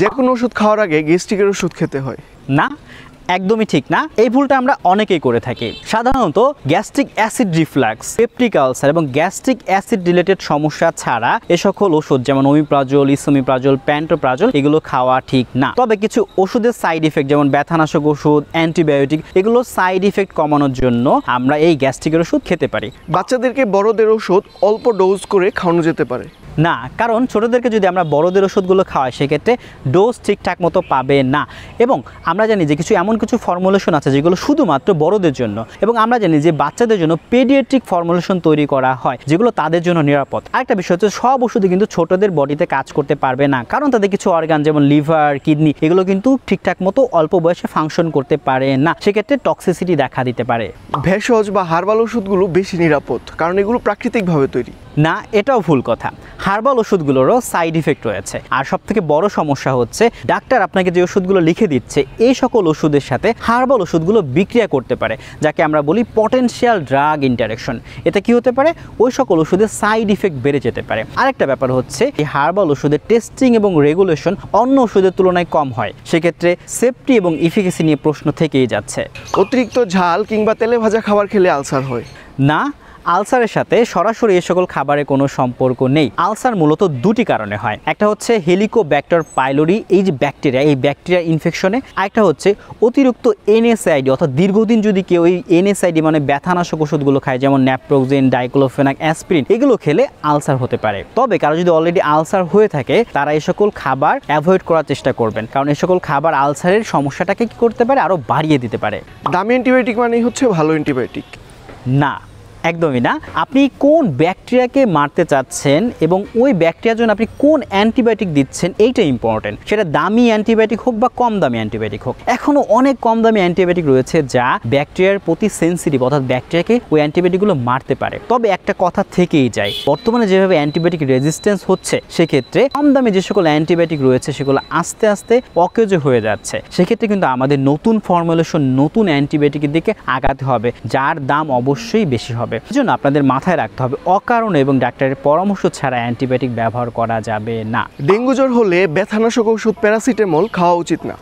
যে কোনো ওষুধ খাওয়ার আগে গ্যাস্ট্রিকের ওষুধ খেতে হয় না একদমই ঠিক না এই ভুলটা আমরা অনেকেই করে থাকি সাধারণত gastric acid reflux peptic ulcer এবং গ্যাস্ট্রিক অ্যাসিড রিলেটেড সমস্যা ছাড়া এ সকল ওষুধ যেমন ওমিপ্রাজল ইসোমিপ্রাজল প্যান্টোপ্রাজল এগুলো খাওয়া ঠিক না তবে কিছু ওষুধের সাইড ইফেক্ট যেমন ব্যথানাশক ওষুধ অ্যান্টিবায়োটিক এগুলো সাইড ইফেক্ট কমানোর জন্য আমরা এই গ্যাস্ট্রিকের ওষুধ খেতে পারি বাচ্চাদেরকে বড়দের ওষুধ অল্প ডোজ করে খাওয়ানো যেতে পারে না কারণ ছোটোদেরকে যদি আমরা বড়দের ওষুধগুলো খাওয়াই সেক্ষেত্রে ডোজ ঠিকঠাক মতো পাবে না এবং আমরা জানি যে কিছু এমন কিছু ফর্মুলেশন আছে যেগুলো শুধুমাত্র বড়দের জন্য এবং আমরা জানি যে বাচ্চাদের জন্য পেডিয়েট্রিক ফর্মুলেশন তৈরি করা হয় যেগুলো তাদের জন্য নিরাপদ আরেকটা বিষয় হচ্ছে সব ওষুধই কিন্তু ছোটদের বডিতে কাজ করতে পারবে না কারণ তাদের কিছু অর্গান যেমন লিভার কিডনি এগুলো কিন্তু ঠিকঠাক মতো অল্প বয়সে ফাংশন করতে পারে না সেক্ষেত্রে টক্সিসিটি দেখা দিতে পারে ভেষজ বা হার্বাল ওষুধগুলো বেশি নিরাপদ কারণ এগুলো প্রাকৃতিকভাবে তৈরি না এটাও ভুল কথা হার্বাল ওষুধগুলোরও সাইড ইফেক্ট রয়েছে আর সবথেকে বড় সমস্যা হচ্ছে ডাক্তার আপনাকে যে ওষুধগুলো লিখে দিচ্ছে এই সকল ওষুধের সাথে হার্বাল ওষুধগুলো বিক্রিয়া করতে পারে যাকে আমরা বলি পটেনশিয়াল ড্রাগ ইন্টারেকশন এতে কি হতে পারে ওই সকল ওষুধের সাইড ইফেক্ট বেড়ে যেতে পারে আরেকটা ব্যাপার হচ্ছে এই হার্বাল ওষুধের টেস্টিং এবং রেগুলেশন অন্য ওষুধের তুলনায় কম হয় সেক্ষেত্রে সেফটি এবং ইফিকেসি নিয়ে প্রশ্ন থেকেই যাচ্ছে অতিরিক্ত ঝাল কিংবা তেলে ভাজা খাবার খেলে আলসার হয় না আলসারের সাথে সরাসরি এ সকল খাবারের কোনো সম্পর্ক নেই আলসার মূলত দুটি কারণে হয় একটা হচ্ছে হেলিকো ব্যাক্টর পাইলোরি এই যে ব্যাকটেরিয়া এই ব্যাকটেরিয়া ইনফেকশনে আরেকটা হচ্ছে অতিরিক্ত এনএসআইডি অর্থাৎ দীর্ঘদিন যদি কেউ এই এনএসআইডি মানে ব্যথানাশক ওষুধগুলো খায় যেমন ন্যাপ্রোজেন ডাইক্লোফেনাক অ্যাসপিরিন এগুলো খেলে আলসার হতে পারে তবে কারো যদি অলরেডি আলসার হয়ে থাকে তারা এই সকল খাবার অ্যাভয়েড করার চেষ্টা করবেন কারণ এই সকল খাবার আলসারের সমস্যাটাকে কি করতে পারে আরও বাড়িয়ে দিতে পারে দামি অ্যান্টিবায়োটিক মানেই হচ্ছে ভালো অ্যান্টিবায়োটিক না একদমই না আপনি কোন ব্যাকটেরিয়াকে মারতে চাচ্ছেন এবং ওই ব্যাকটেরিয়ার জন্য আপনি কোন অ্যান্টিবায়োটিক দিচ্ছেন এইটা ইম্পর্টেন্ট সেটা দামি অ্যান্টিবায়োটিক হোক বা কম দামি অ্যান্টিবায়োটিক হোক এখনও অনেক কম দামি অ্যান্টিবায়োটিক রয়েছে যা ব্যাকটেরিয়ার প্রতি সেন্সিটিভ অর্থাৎ ব্যাকটেরিয়াকে ওই অ্যান্টিবায়োটিকগুলো মারতে পারে তবে একটা কথা থেকেই যায় বর্তমানে যেভাবে অ্যান্টিবায়োটিক রেজিস্ট্যান্স হচ্ছে সেক্ষেত্রে কম দামে যে সকল অ্যান্টিবায়োটিক রয়েছে সেগুলো আস্তে আস্তে অকেজো হয়ে যাচ্ছে সেক্ষেত্রে কিন্তু আমাদের নতুন ফর্মুলেশন নতুন অ্যান্টিবায়োটিকের দিকে আগাতে হবে যার দাম অবশ্যই বেশি হবে হবে জন্য আপনাদের মাথায় রাখতে হবে অকারণে এবং ডাক্তারের পরামর্শ ছাড়া অ্যান্টিবায়োটিক ব্যবহার করা যাবে না ডেঙ্গু জ্বর হলে ব্যথানাশক ওষুধ প্যারাসিটামল খাওয়া উচিত না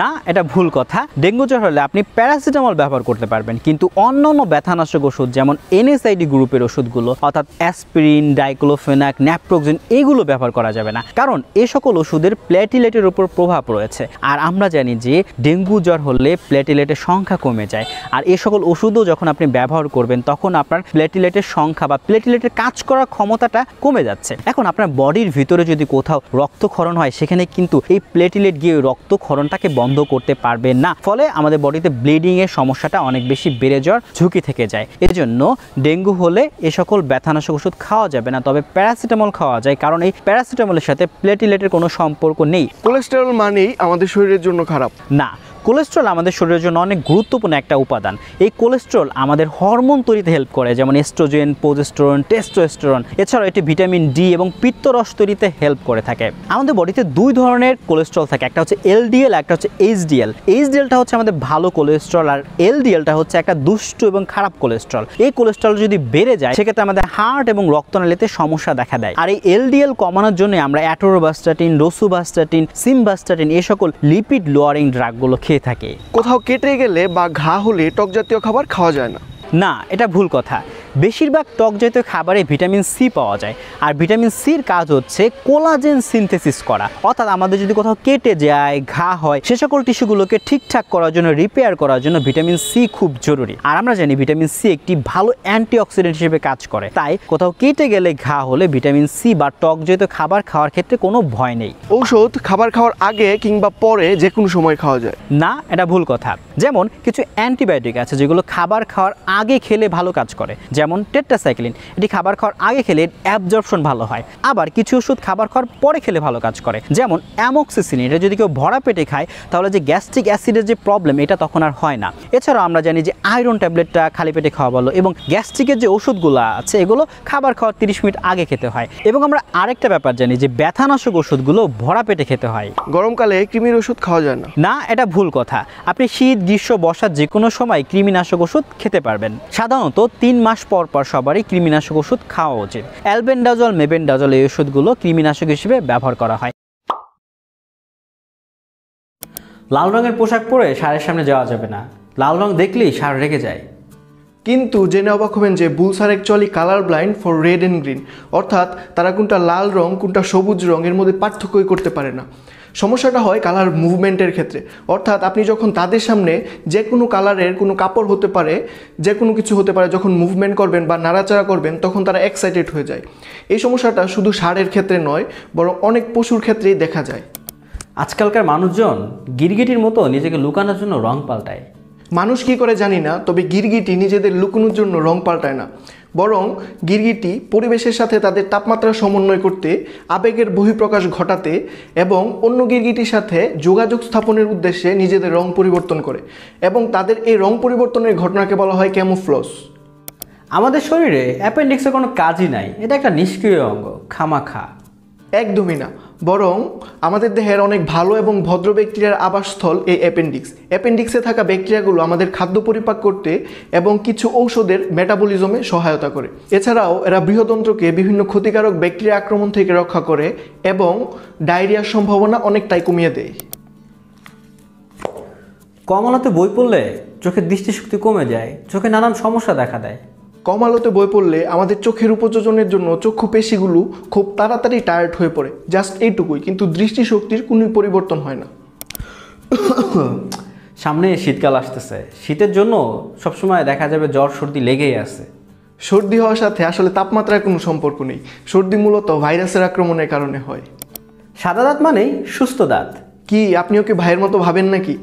না এটা ভুল কথা ডেঙ্গু জ্বর হলে আপনি প্যারাসিটামল ব্যবহার করতে পারবেন কিন্তু অন্য অন্য ব্যথানাশক ওষুধ যেমন এনএসআইডি গ্রুপের ওষুধগুলো অর্থাৎ অ্যাসপিরিন ডাইক্লোফেনাক ন্যাপ্রোক্সিন এগুলো ব্যবহার করা যাবে না কারণ এ সকল ওষুধের প্লেটিলেটের উপর প্রভাব রয়েছে আর আমরা জানি যে ডেঙ্গু জ্বর হলে প্লেটিলেটের সংখ্যা কমে যায় আর এ সকল ওষুধও যখন আপনি ব্যবহার করবেন তখন আপনার প্লেটিলেটের সংখ্যা বা প্লেটিলেটের কাজ করার ক্ষমতাটা কমে যাচ্ছে এখন আপনার বডির ভিতরে যদি কোথাও রক্তক্ষরণ হয় সেখানে কিন্তু এই প্লেটিলেট গিয়ে রক্তক্ষরণটাকে বন্ধ করতে পারবে না ফলে আমাদের বডিতে ব্লিডিংয়ের সমস্যাটা অনেক বেশি বেড়ে যাওয়ার ঝুঁকি থেকে যায় এজন্য ডেঙ্গু হলে এ সকল ব্যথানাশক ওষুধ খাওয়া যাবে না তবে প্যারাসিটামল খাওয়া যায় কারণ এই প্যারাসিটামলের সাথে প্লেটিলেটের কোনো সম্পর্ক নেই কোলেস্টেরল মানেই আমাদের শরীরের জন্য খারাপ না কোলেস্ট্রল আমাদের শরীরের জন্য অনেক গুরুত্বপূর্ণ একটা উপাদান এই কোলেস্ট্রল আমাদের হরমোন তৈরিতে হেল্প করে যেমন এস্ট্রোজেন পোজেস্টোরন টেস্টোস্টোরন এছাড়াও এটি ভিটামিন ডি এবং পিত্তরস তৈরিতে হেল্প করে থাকে আমাদের বডিতে দুই ধরনের কোলেস্ট্রল থাকে একটা হচ্ছে এলডিএল একটা হচ্ছে এইচডিএল এইচডিএলটা হচ্ছে আমাদের ভালো কোলেস্ট্রল আর এলডিএলটা হচ্ছে একটা দুষ্ট এবং খারাপ কোলেস্ট্রল এই কোলেস্ট্রল যদি বেড়ে যায় সেক্ষেত্রে আমাদের হার্ট এবং রক্তনালীতে সমস্যা দেখা দেয় আর এই এলডিএল কমানোর জন্য আমরা অ্যাটোরোবাস্টাটিন রসুবাস্টাটিন সিমবাস্টাটিন এ সকল লিপিড লোয়ারিং ড্রাগগুলো খেয়ে খেয়ে থাকে কোথাও কেটে গেলে বা ঘা হলে টক জাতীয় খাবার খাওয়া যায় না না এটা ভুল কথা বেশিরভাগ জাতীয় খাবারে ভিটামিন সি পাওয়া যায় আর ভিটামিন সির কাজ হচ্ছে কোলাজেন সিনথেসিস করা অর্থাৎ আমাদের যদি কোথাও কেটে যায় ঘা হয় সে সকল টিস্যুগুলোকে ঠিকঠাক করার জন্য রিপেয়ার করার জন্য ভিটামিন সি খুব জরুরি আর আমরা জানি ভিটামিন সি একটি ভালো অ্যান্টিঅক্সিডেন্ট হিসেবে কাজ করে তাই কোথাও কেটে গেলে ঘা হলে ভিটামিন সি বা টক যেহেতু খাবার খাওয়ার ক্ষেত্রে কোনো ভয় নেই ঔষধ খাবার খাওয়ার আগে কিংবা পরে যে কোনো সময় খাওয়া যায় না এটা ভুল কথা যেমন কিছু অ্যান্টিবায়োটিক আছে যেগুলো খাবার খাওয়ার আগে খেলে ভালো কাজ করে যেমন টেট্রাসাইক্লিন এটি খাবার খাওয়ার আগে খেলে অ্যাবজর্পশন ভালো হয় আবার কিছু ওষুধ খাবার খাওয়ার পরে খেলে ভালো কাজ করে যেমন অ্যামোক্সিসিন এটা যদি কেউ ভরা পেটে খায় তাহলে যে গ্যাস্ট্রিক অ্যাসিডের যে প্রবলেম এটা তখন আর হয় না এছাড়াও আমরা জানি যে আয়রন ট্যাবলেটটা খালি পেটে খাওয়া ভালো এবং গ্যাস্ট্রিকের যে ওষুধগুলো আছে এগুলো খাবার খাওয়ার তিরিশ মিনিট আগে খেতে হয় এবং আমরা আরেকটা ব্যাপার জানি যে ব্যথানাশক ওষুধগুলো ভরা পেটে খেতে হয় গরমকালে কৃমির ওষুধ খাওয়া যায় না না এটা ভুল কথা আপনি শীত গ্রীষ্ম বর্ষার যে কোনো সময় কৃমিনাশক ওষুধ খেতে পারবেন নেবেন সাধারণত তিন মাস পর পর সবারই কৃমিনাশক ওষুধ খাওয়া উচিত অ্যালবেন্ডাজল মেবেন্ডাজল এই ওষুধগুলো কৃমিনাশক হিসেবে ব্যবহার করা হয় লাল রঙের পোশাক পরে সারের সামনে যাওয়া যাবে না লাল রং দেখলেই সার রেগে যায় কিন্তু জেনে অবাক হবেন যে বুলস আর actually colour blind for red and green অর্থাৎ তারা কোনটা লাল রং কোনটা সবুজ রঙের মধ্যে পার্থক্যই করতে পারে না সমস্যাটা হয় কালার মুভমেন্টের ক্ষেত্রে অর্থাৎ আপনি যখন তাদের সামনে যে কোনো কালারের কোনো কাপড় হতে পারে যে কোনো কিছু হতে পারে যখন মুভমেন্ট করবেন বা নাড়াচাড়া করবেন তখন তারা এক্সাইটেড হয়ে যায় এই সমস্যাটা শুধু সারের ক্ষেত্রে নয় বরং অনেক পশুর ক্ষেত্রেই দেখা যায় আজকালকার মানুষজন গিরগিটির মতো নিজেকে লুকানোর জন্য রং পাল্টায় মানুষ কি করে জানি না তবে গিরগিটি নিজেদের লুকোনোর জন্য রং পাল্টায় না বরং গিরগিটি পরিবেশের সাথে তাদের তাপমাত্রা সমন্বয় করতে আবেগের বহিঃপ্রকাশ ঘটাতে এবং অন্য গিরগিটির সাথে যোগাযোগ স্থাপনের উদ্দেশ্যে নিজেদের রং পরিবর্তন করে এবং তাদের এই রং পরিবর্তনের ঘটনাকে বলা হয় ক্যামোফ্লস আমাদের শরীরে অ্যাপেন্ডিক্সের কোনো কাজই নাই এটা একটা নিষ্ক্রিয় অঙ্গ খামাখা একদমই না বরং আমাদের দেহের অনেক ভালো এবং ভদ্র ব্যাকটেরিয়ার আবাসস্থল এই অ্যাপেন্ডিক্স অ্যাপেন্ডিক্সে থাকা ব্যাকটেরিয়াগুলো আমাদের খাদ্য পরিপাক করতে এবং কিছু ঔষধের মেটাবলিজমে সহায়তা করে এছাড়াও এরা বৃহতন্ত্রকে বিভিন্ন ক্ষতিকারক ব্যাকটেরিয়া আক্রমণ থেকে রক্ষা করে এবং ডায়রিয়ার সম্ভাবনা অনেকটাই কমিয়ে দেয় কমলাতে বই পড়লে চোখের দৃষ্টিশক্তি কমে যায় চোখে নানান সমস্যা দেখা দেয় কম আলোতে বই পড়লে আমাদের চোখের উপযোজনের জন্য চক্ষু পেশিগুলো খুব তাড়াতাড়ি টায়ার্ড হয়ে পড়ে জাস্ট এইটুকুই কিন্তু দৃষ্টিশক্তির কোনো পরিবর্তন হয় না সামনে শীতকাল আসতেছে শীতের জন্য সবসময় দেখা যাবে জ্বর সর্দি লেগেই আছে সর্দি হওয়ার সাথে আসলে তাপমাত্রার কোনো সম্পর্ক নেই সর্দি মূলত ভাইরাসের আক্রমণের কারণে হয় সাদা দাঁত মানেই সুস্থ দাঁত কি আপনি ওকে ভাইয়ের মতো ভাবেন নাকি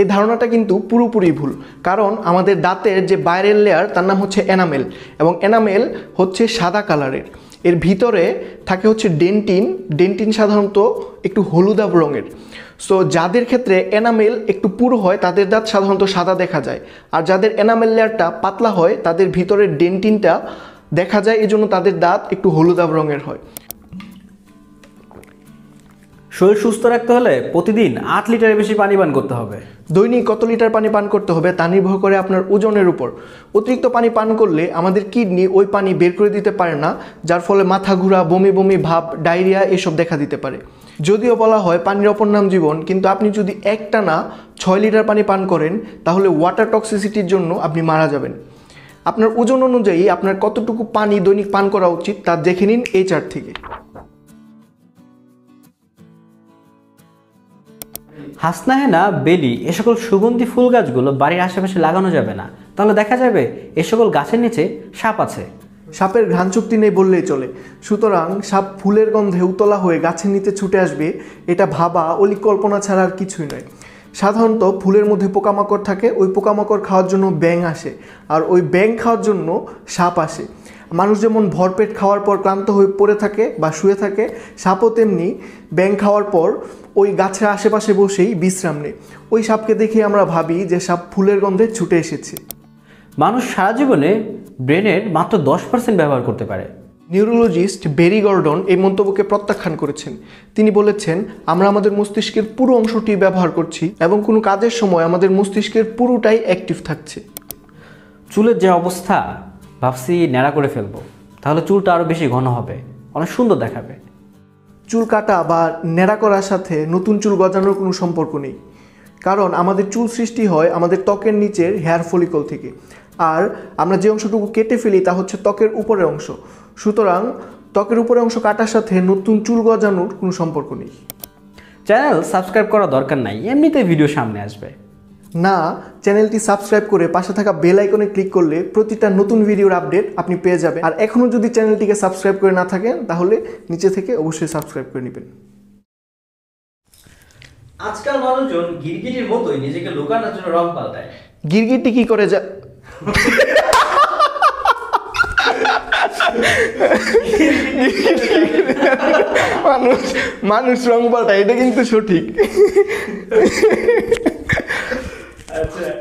এই ধারণাটা কিন্তু পুরোপুরি ভুল কারণ আমাদের দাঁতের যে বাইরের লেয়ার তার নাম হচ্ছে এনামেল এবং এনামেল হচ্ছে সাদা কালারের এর ভিতরে থাকে হচ্ছে ডেন্টিন ডেন্টিন সাধারণত একটু হলুদাব রঙের সো যাদের ক্ষেত্রে এনামেল একটু পুরো হয় তাদের দাঁত সাধারণত সাদা দেখা যায় আর যাদের এনামেল লেয়ারটা পাতলা হয় তাদের ভিতরের ডেন্টিনটা দেখা যায় এজন্য তাদের দাঁত একটু হলুদাব রঙের হয় শরীর সুস্থ রাখতে হলে প্রতিদিন আট লিটারের বেশি পানি পান করতে হবে দৈনিক কত লিটার পানি পান করতে হবে তা নির্ভর করে আপনার ওজনের উপর অতিরিক্ত পানি পান করলে আমাদের কিডনি ওই পানি বের করে দিতে পারে না যার ফলে মাথা ঘোরা বমি বমি ভাব ডায়রিয়া এসব দেখা দিতে পারে যদিও বলা হয় পানির অপর নাম জীবন কিন্তু আপনি যদি একটা না ছয় লিটার পানি পান করেন তাহলে ওয়াটার টক্সিসিটির জন্য আপনি মারা যাবেন আপনার ওজন অনুযায়ী আপনার কতটুকু পানি দৈনিক পান করা উচিত তা দেখে নিন এই চার থেকে হাসনাহেনা বেলি এ সকল সুগন্ধি ফুল গাছগুলো বাড়ির আশেপাশে লাগানো যাবে না তাহলে দেখা যাবে এ সকল গাছের নিচে সাপ আছে সাপের ঘ্রাণ চুক্তি নেই বললেই চলে সুতরাং সাপ ফুলের গন্ধে উতলা হয়ে গাছের নিচে ছুটে আসবে এটা ভাবা অলিকল্পনা ছাড়া আর কিছুই নয় সাধারণত ফুলের মধ্যে পোকামাকড় থাকে ওই পোকামাকড় খাওয়ার জন্য ব্যাং আসে আর ওই ব্যাং খাওয়ার জন্য সাপ আসে মানুষ যেমন ভরপেট খাওয়ার পর ক্লান্ত হয়ে পড়ে থাকে বা শুয়ে থাকে সাপও তেমনি ব্যাং খাওয়ার পর ওই গাছের আশেপাশে বসেই বিশ্রাম নেয় ওই সাপকে দেখে আমরা ভাবি যে সাপ ফুলের গন্ধে ছুটে এসেছে মানুষ সারা জীবনে ব্রেনের মাত্র দশ পার্সেন্ট ব্যবহার করতে পারে নিউরোলজিস্ট বেরি গর্ডন এই মন্তব্যকে প্রত্যাখ্যান করেছেন তিনি বলেছেন আমরা আমাদের মস্তিষ্কের পুরো অংশটি ব্যবহার করছি এবং কোনো কাজের সময় আমাদের মস্তিষ্কের পুরোটাই অ্যাক্টিভ থাকছে চুলের যে অবস্থা ভাবছি ন্যাড়া করে ফেলবো তাহলে চুলটা আরও বেশি ঘন হবে অনেক সুন্দর দেখাবে চুল কাটা বা ন্যাড়া করার সাথে নতুন চুল গজানোর কোনো সম্পর্ক নেই কারণ আমাদের চুল সৃষ্টি হয় আমাদের ত্বকের নিচের হেয়ার ফলিকল থেকে আর আমরা যে অংশটুকু কেটে ফেলি তা হচ্ছে ত্বকের উপরের অংশ সুতরাং ত্বকের উপরের অংশ কাটার সাথে নতুন চুল গজানোর কোনো সম্পর্ক নেই চ্যানেল সাবস্ক্রাইব করা দরকার নাই এমনিতে ভিডিও সামনে আসবে না চ্যানেলটি সাবস্ক্রাইব করে পাশে থাকা বেল আইকনে ক্লিক করলে প্রতিটা নতুন ভিডিওর আপডেট আপনি পেয়ে যাবেন আর এখনও যদি চ্যানেলটিকে সাবস্ক্রাইব করে না থাকেন তাহলে নিচে থেকে অবশ্যই সাবস্ক্রাইব করে নেবেন আজকাল মানুষজন গিরগিটির মতোই নিজেকে লুকানোর জন্য রং পাল্টায় গিরগিটি কি করে যা মানুষ মানুষ রং পাল্টা এটা কিন্তু সঠিক আচ্ছা